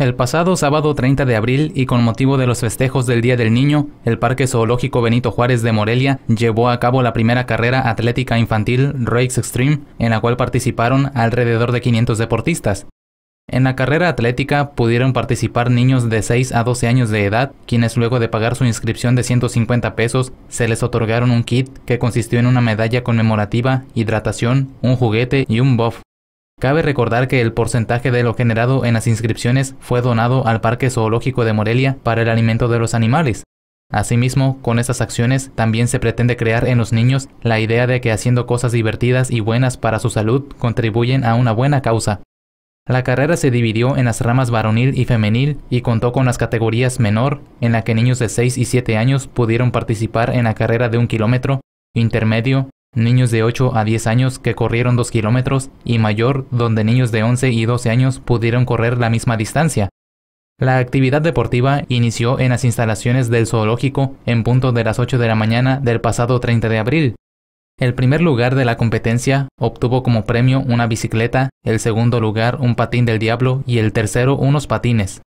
El pasado sábado 30 de abril y con motivo de los festejos del Día del Niño, el Parque Zoológico Benito Juárez de Morelia llevó a cabo la primera carrera atlética infantil Rakes Extreme, en la cual participaron alrededor de 500 deportistas. En la carrera atlética pudieron participar niños de 6 a 12 años de edad, quienes luego de pagar su inscripción de 150 pesos, se les otorgaron un kit que consistió en una medalla conmemorativa, hidratación, un juguete y un buff. Cabe recordar que el porcentaje de lo generado en las inscripciones fue donado al Parque Zoológico de Morelia para el alimento de los animales. Asimismo, con estas acciones también se pretende crear en los niños la idea de que haciendo cosas divertidas y buenas para su salud contribuyen a una buena causa. La carrera se dividió en las ramas varonil y femenil y contó con las categorías menor, en la que niños de 6 y 7 años pudieron participar en la carrera de un kilómetro, intermedio, Niños de 8 a 10 años que corrieron 2 kilómetros y mayor donde niños de 11 y 12 años pudieron correr la misma distancia. La actividad deportiva inició en las instalaciones del zoológico en punto de las 8 de la mañana del pasado 30 de abril. El primer lugar de la competencia obtuvo como premio una bicicleta, el segundo lugar un patín del diablo y el tercero unos patines.